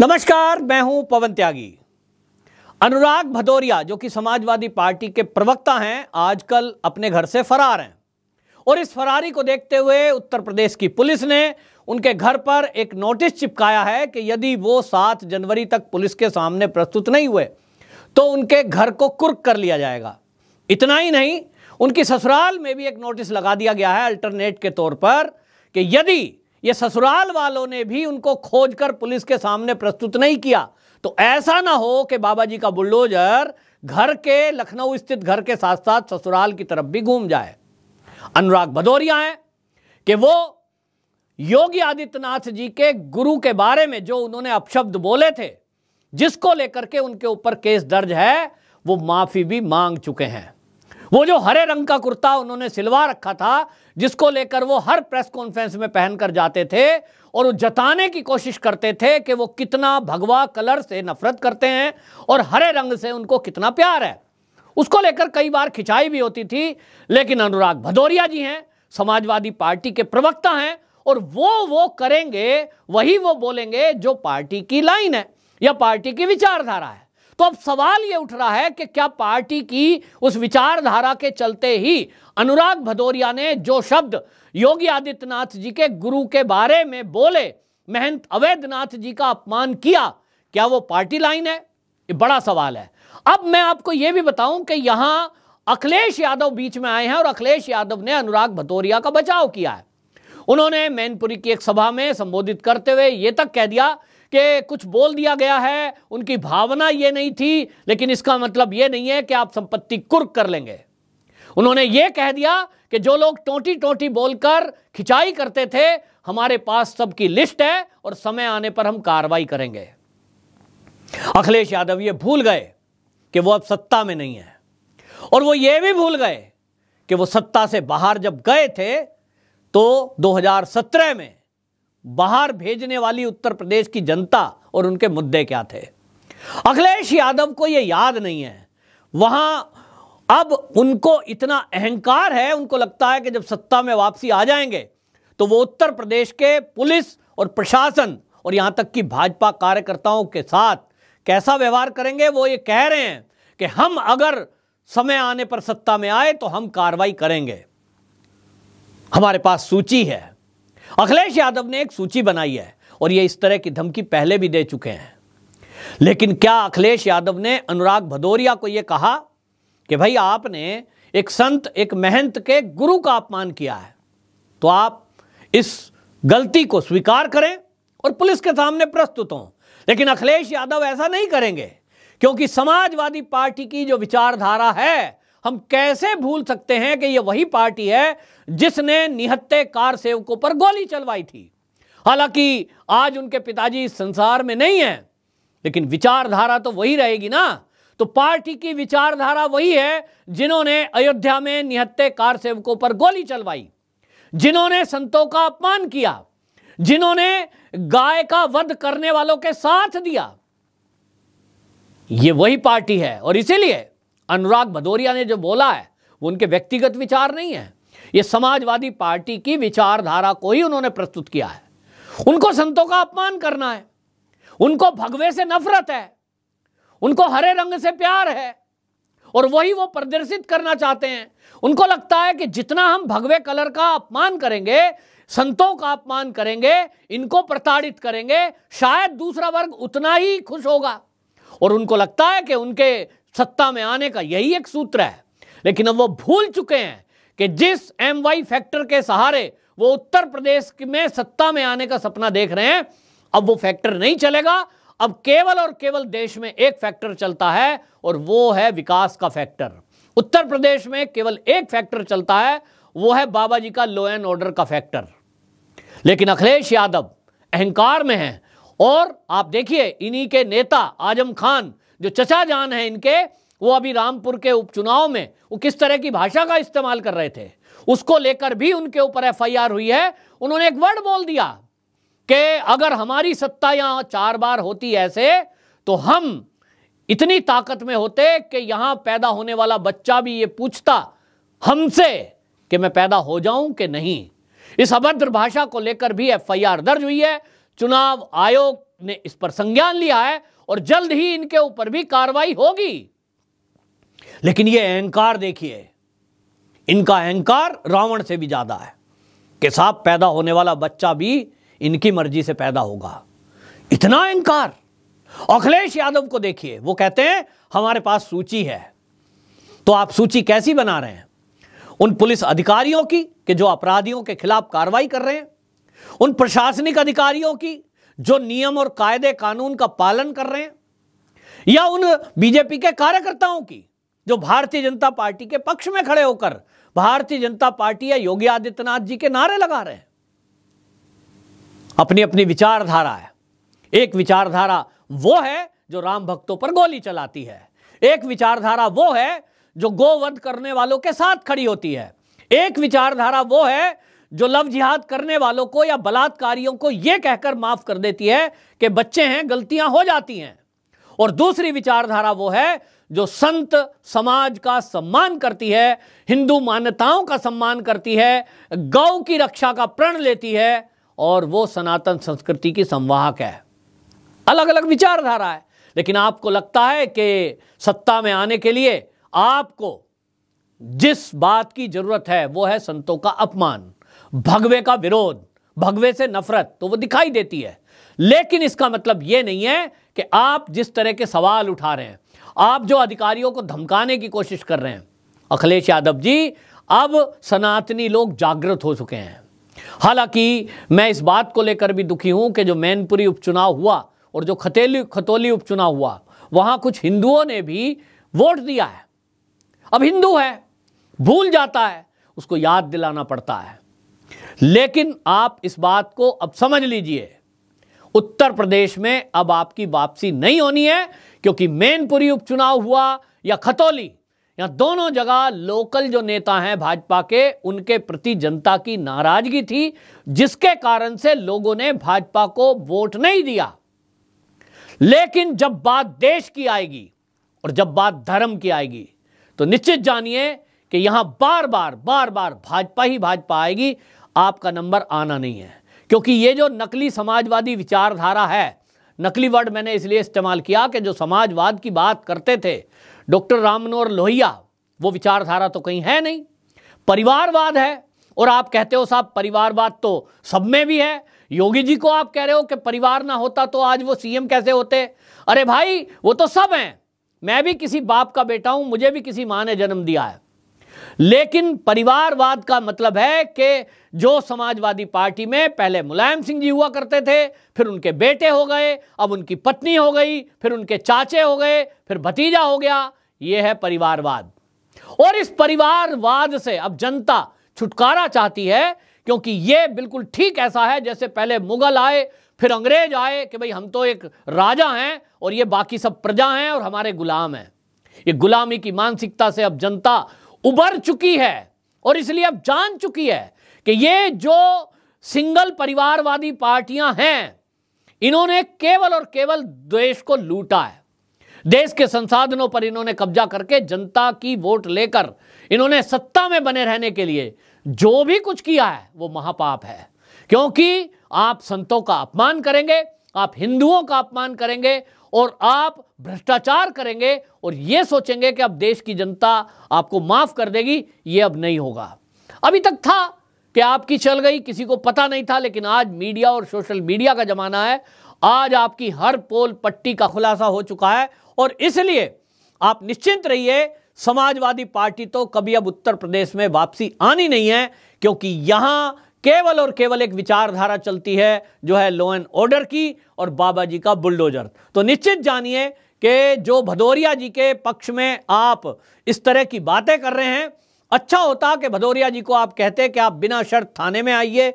नमस्कार मैं हूं पवन त्यागी अनुराग भदौरिया जो कि समाजवादी पार्टी के प्रवक्ता हैं आजकल अपने घर से फरार हैं और इस फरारी को देखते हुए उत्तर प्रदेश की पुलिस ने उनके घर पर एक नोटिस चिपकाया है कि यदि वो सात जनवरी तक पुलिस के सामने प्रस्तुत नहीं हुए तो उनके घर को कुर्क कर लिया जाएगा इतना ही नहीं उनकी ससुराल में भी एक नोटिस लगा दिया गया है अल्टरनेट के तौर पर कि यदि ये ससुराल वालों ने भी उनको खोजकर पुलिस के सामने प्रस्तुत नहीं किया तो ऐसा ना हो कि बाबा जी का बुल्डोजर घर के लखनऊ स्थित घर के साथ साथ ससुराल की तरफ भी घूम जाए अनुराग भदौरिया हैं कि वो योगी आदित्यनाथ जी के गुरु के बारे में जो उन्होंने अपशब्द बोले थे जिसको लेकर के उनके ऊपर केस दर्ज है वो माफी भी मांग चुके हैं वो जो हरे रंग का कुर्ता उन्होंने सिलवा रखा था जिसको लेकर वो हर प्रेस कॉन्फ्रेंस में पहनकर जाते थे और वो जताने की कोशिश करते थे कि वो कितना भगवा कलर से नफरत करते हैं और हरे रंग से उनको कितना प्यार है उसको लेकर कई बार खिंचाई भी होती थी लेकिन अनुराग भदौरिया जी हैं समाजवादी पार्टी के प्रवक्ता हैं और वो वो करेंगे वही वो बोलेंगे जो पार्टी की लाइन है या पार्टी की विचारधारा है तो अब सवाल ये उठ रहा है कि क्या पार्टी की उस विचारधारा के चलते ही अनुराग भदौरिया ने जो शब्द योगी आदित्यनाथ जी के गुरु के बारे में बोले महंत अवैधनाथ जी का अपमान किया क्या वो पार्टी लाइन है ये बड़ा सवाल है अब मैं आपको यह भी बताऊं कि यहां अखिलेश यादव बीच में आए हैं और अखिलेश यादव ने अनुराग भदौरिया का बचाव किया है उन्होंने मैनपुरी की एक सभा में संबोधित करते हुए यह तक कह दिया कि कुछ बोल दिया गया है उनकी भावना यह नहीं थी लेकिन इसका मतलब यह नहीं है कि आप संपत्ति कुर्क कर लेंगे उन्होंने यह कह दिया कि जो लोग टोटी टोटी बोलकर खिंचाई करते थे हमारे पास सबकी लिस्ट है और समय आने पर हम कार्रवाई करेंगे अखिलेश यादव ये भूल गए कि वो अब सत्ता में नहीं है और वो ये भी भूल गए कि वो सत्ता से बाहर जब गए थे तो 2017 में बाहर भेजने वाली उत्तर प्रदेश की जनता और उनके मुद्दे क्या थे अखिलेश यादव को यह याद नहीं है वहां अब उनको इतना अहंकार है उनको लगता है कि जब सत्ता में वापसी आ जाएंगे तो वो उत्तर प्रदेश के पुलिस और प्रशासन और यहां तक कि भाजपा कार्यकर्ताओं के साथ कैसा व्यवहार करेंगे वो ये कह रहे हैं कि हम अगर समय आने पर सत्ता में आए तो हम कार्रवाई करेंगे हमारे पास सूची है अखिलेश यादव ने एक सूची बनाई है और ये इस तरह की धमकी पहले भी दे चुके हैं लेकिन क्या अखिलेश यादव ने अनुराग भदौरिया को यह कहा कि भाई आपने एक संत एक महंत के गुरु का अपमान किया है तो आप इस गलती को स्वीकार करें और पुलिस के सामने प्रस्तुत हों लेकिन अखिलेश यादव ऐसा नहीं करेंगे क्योंकि समाजवादी पार्टी की जो विचारधारा है हम कैसे भूल सकते हैं कि यह वही पार्टी है जिसने निहत्ते कार सेवकों पर गोली चलवाई थी हालांकि आज उनके पिताजी संसार में नहीं है लेकिन विचारधारा तो वही रहेगी ना तो पार्टी की विचारधारा वही है जिन्होंने अयोध्या में निहत्ते कार सेवकों पर गोली चलवाई जिन्होंने संतों का अपमान किया जिन्होंने गाय का वध करने वालों के साथ दिया ये वही पार्टी है और इसीलिए अनुराग भदौरिया ने जो बोला है वो उनके व्यक्तिगत विचार नहीं है ये समाजवादी पार्टी की विचारधारा को ही उन्होंने प्रस्तुत किया है उनको संतों का अपमान करना है उनको भगवे से नफरत है उनको हरे रंग से प्यार है और वही वो प्रदर्शित करना चाहते हैं उनको लगता है कि जितना हम भगवे कलर का अपमान करेंगे संतों का अपमान करेंगे इनको प्रताड़ित करेंगे शायद दूसरा वर्ग उतना ही खुश होगा और उनको लगता है कि उनके सत्ता में आने का यही एक सूत्र है लेकिन अब वो भूल चुके हैं कि जिस एम वाई फैक्टर के सहारे वो उत्तर प्रदेश में सत्ता में आने का सपना देख रहे हैं अब वो फैक्टर नहीं चलेगा अब केवल और केवल देश में एक फैक्टर चलता है और वो है विकास का फैक्टर उत्तर प्रदेश में केवल एक फैक्टर चलता है वो है बाबा जी का लॉ एंड ऑर्डर का फैक्टर लेकिन अखिलेश यादव अहंकार में है और आप देखिए इन्हीं के नेता आजम खान जो चचा जान है इनके वो अभी रामपुर के उपचुनाव में वो किस तरह की भाषा का इस्तेमाल कर रहे थे उसको लेकर भी उनके ऊपर एफआईआर हुई है उन्होंने एक वर्ड बोल दिया कि अगर हमारी सत्ता यहां चार बार होती ऐसे तो हम इतनी ताकत में होते कि यहां पैदा होने वाला बच्चा भी ये पूछता हमसे कि मैं पैदा हो जाऊं कि नहीं इस अभद्र भाषा को लेकर भी एफआईआर दर्ज हुई है चुनाव आयोग ने इस पर संज्ञान लिया है और जल्द ही इनके ऊपर भी कार्रवाई होगी लेकिन यह अहंकार देखिए इनका अहंकार रावण से भी ज्यादा है कि साहब पैदा होने वाला बच्चा भी इनकी मर्जी से पैदा होगा इतना अहंकार अखिलेश यादव को देखिए वो कहते हैं हमारे पास सूची है तो आप सूची कैसी बना रहे हैं उन पुलिस अधिकारियों की कि जो अपराधियों के खिलाफ कार्रवाई कर रहे हैं उन प्रशासनिक अधिकारियों की जो नियम और कायदे कानून का पालन कर रहे हैं या उन बीजेपी के कार्यकर्ताओं की जो भारतीय जनता पार्टी के पक्ष में खड़े होकर भारतीय जनता पार्टी या योगी आदित्यनाथ जी के नारे लगा रहे हैं अपनी अपनी विचारधारा है एक विचारधारा वो है जो राम भक्तों पर गोली चलाती है एक विचारधारा वो है जो गोवध करने वालों के साथ खड़ी होती है एक विचारधारा वो है जो लव जिहाद करने वालों को या बलात्कारियों को यह कहकर माफ कर देती है कि बच्चे हैं गलतियां हो जाती हैं और दूसरी विचारधारा वो है जो संत समाज का सम्मान करती है हिंदू मान्यताओं का सम्मान करती है गौ की रक्षा का प्रण लेती है और वो सनातन संस्कृति की संवाहक है अलग अलग विचारधारा है लेकिन आपको लगता है कि सत्ता में आने के लिए आपको जिस बात की जरूरत है वो है संतों का अपमान भगवे का विरोध भगवे से नफरत तो वो दिखाई देती है लेकिन इसका मतलब ये नहीं है कि आप जिस तरह के सवाल उठा रहे हैं आप जो अधिकारियों को धमकाने की कोशिश कर रहे हैं अखिलेश यादव जी अब सनातनी लोग जागृत हो चुके हैं हालांकि मैं इस बात को लेकर भी दुखी हूं कि जो मैनपुरी उपचुनाव हुआ और जो खतेली खतौली उपचुनाव हुआ वहां कुछ हिंदुओं ने भी वोट दिया है अब हिंदू है भूल जाता है उसको याद दिलाना पड़ता है लेकिन आप इस बात को अब समझ लीजिए उत्तर प्रदेश में अब आपकी वापसी नहीं होनी है क्योंकि मेनपुरी उपचुनाव हुआ या खतौली या दोनों जगह लोकल जो नेता हैं भाजपा के उनके प्रति जनता की नाराजगी थी जिसके कारण से लोगों ने भाजपा को वोट नहीं दिया लेकिन जब बात देश की आएगी और जब बात धर्म की आएगी तो निश्चित जानिए कि यहां बार बार बार बार भाजपा ही भाजपा आएगी आपका नंबर आना नहीं है क्योंकि ये जो नकली समाजवादी विचारधारा है नकली वर्ड मैंने इसलिए इस्तेमाल किया कि जो समाजवाद की बात करते थे डॉक्टर राम मनोहर लोहिया वो विचारधारा तो कहीं है नहीं परिवारवाद है और आप कहते हो साहब परिवारवाद तो सब में भी है योगी जी को आप कह रहे हो कि परिवार ना होता तो आज वो सीएम कैसे होते अरे भाई वो तो सब हैं मैं भी किसी बाप का बेटा हूं मुझे भी किसी माँ ने जन्म दिया है लेकिन परिवारवाद का मतलब है कि जो समाजवादी पार्टी में पहले मुलायम सिंह जी हुआ करते थे फिर उनके बेटे हो गए अब उनकी पत्नी हो गई फिर उनके चाचे हो गए फिर भतीजा हो गया ये है परिवारवाद और इस परिवारवाद से अब जनता छुटकारा चाहती है क्योंकि ये बिल्कुल ठीक ऐसा है जैसे पहले मुगल आए फिर अंग्रेज आए कि भाई हम तो एक राजा हैं और ये बाकी सब प्रजा हैं और हमारे गुलाम हैं ये गुलामी की मानसिकता से अब जनता उभर चुकी है और इसलिए अब जान चुकी है कि ये जो सिंगल परिवारवादी पार्टियां हैं इन्होंने केवल और केवल देश को लूटा है देश के संसाधनों पर इन्होंने कब्जा करके जनता की वोट लेकर इन्होंने सत्ता में बने रहने के लिए जो भी कुछ किया है वो महापाप है क्योंकि आप संतों का अपमान करेंगे आप हिंदुओं का अपमान करेंगे और आप भ्रष्टाचार करेंगे और ये सोचेंगे कि अब देश की जनता आपको माफ कर देगी ये अब नहीं होगा अभी तक था कि आपकी चल गई किसी को पता नहीं था लेकिन आज मीडिया और सोशल मीडिया का जमाना है आज आपकी हर पोल पट्टी का खुलासा हो चुका है और इसलिए आप निश्चिंत रहिए समाजवादी पार्टी तो कभी अब उत्तर प्रदेश में वापसी आनी नहीं है क्योंकि यहां केवल और केवल एक विचारधारा चलती है जो है लॉ एंड ऑर्डर की और बाबा जी का बुलडोजर तो निश्चित जानिए कि जो भदौरिया जी के पक्ष में आप इस तरह की बातें कर रहे हैं अच्छा होता कि भदौरिया जी को आप कहते कि आप बिना शर्त थाने में आइए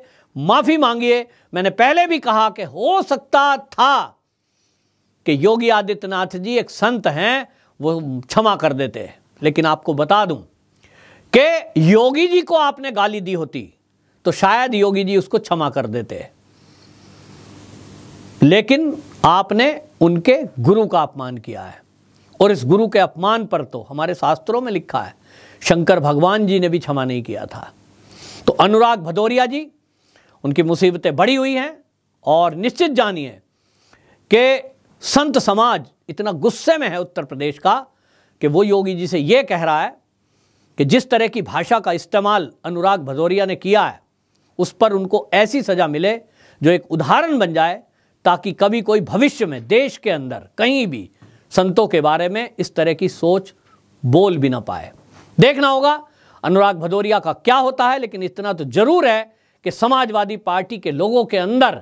माफ़ी मांगिए मैंने पहले भी कहा कि हो सकता था कि योगी आदित्यनाथ जी एक संत हैं वो क्षमा कर देते लेकिन आपको बता दूं कि योगी जी को आपने गाली दी होती तो शायद योगी जी उसको क्षमा कर देते लेकिन आपने उनके गुरु का अपमान किया है और इस गुरु के अपमान पर तो हमारे शास्त्रों में लिखा है शंकर भगवान जी ने भी क्षमा नहीं किया था तो अनुराग भदौरिया जी उनकी मुसीबतें बढ़ी हुई हैं और निश्चित जानिए कि संत समाज इतना गुस्से में है उत्तर प्रदेश का कि वो योगी जी से ये कह रहा है कि जिस तरह की भाषा का इस्तेमाल अनुराग भदौरिया ने किया है उस पर उनको ऐसी सज़ा मिले जो एक उदाहरण बन जाए ताकि कभी कोई भविष्य में देश के अंदर कहीं भी संतों के बारे में इस तरह की सोच बोल भी ना पाए देखना होगा अनुराग भदौरिया का क्या होता है लेकिन इतना तो जरूर है कि समाजवादी पार्टी के लोगों के अंदर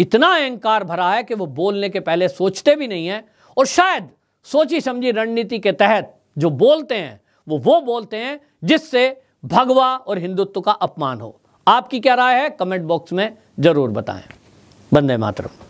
इतना अहंकार भरा है कि वो बोलने के पहले सोचते भी नहीं हैं और शायद सोची समझी रणनीति के तहत जो बोलते हैं वो वो बोलते हैं जिससे भगवा और हिंदुत्व का अपमान हो आपकी क्या राय है कमेंट बॉक्स में ज़रूर बताएं बंदे मातरम